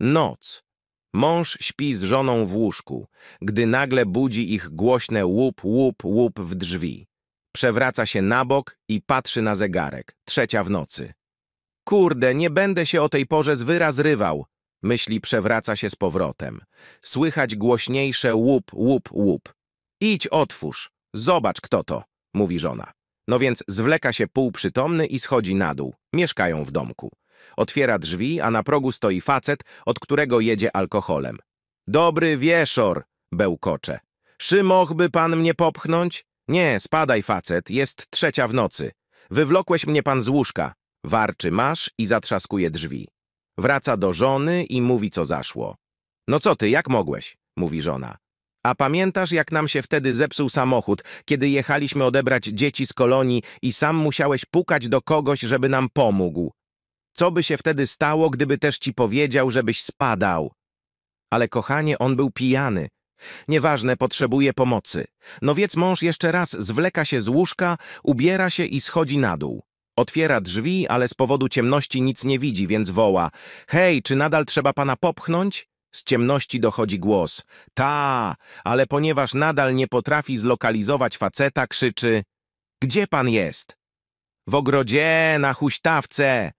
Noc. Mąż śpi z żoną w łóżku, gdy nagle budzi ich głośne łup, łup, łup w drzwi. Przewraca się na bok i patrzy na zegarek. Trzecia w nocy. Kurde, nie będę się o tej porze z wyraz rywał. Myśli przewraca się z powrotem. Słychać głośniejsze łup, łup, łup. Idź otwórz, zobacz kto to, mówi żona. No więc zwleka się półprzytomny i schodzi na dół. Mieszkają w domku. Otwiera drzwi, a na progu stoi facet, od którego jedzie alkoholem. Dobry wieczór, bełkocze. mógłby pan mnie popchnąć? Nie, spadaj facet, jest trzecia w nocy. Wywlokłeś mnie pan z łóżka. Warczy masz i zatrzaskuje drzwi. Wraca do żony i mówi, co zaszło. No co ty, jak mogłeś? Mówi żona. A pamiętasz, jak nam się wtedy zepsuł samochód, kiedy jechaliśmy odebrać dzieci z kolonii i sam musiałeś pukać do kogoś, żeby nam pomógł? Co by się wtedy stało, gdyby też ci powiedział, żebyś spadał? Ale kochanie, on był pijany. Nieważne, potrzebuje pomocy. No więc mąż jeszcze raz zwleka się z łóżka, ubiera się i schodzi na dół. Otwiera drzwi, ale z powodu ciemności nic nie widzi, więc woła. Hej, czy nadal trzeba pana popchnąć? Z ciemności dochodzi głos. Ta, ale ponieważ nadal nie potrafi zlokalizować faceta, krzyczy. Gdzie pan jest? W ogrodzie, na huśtawce.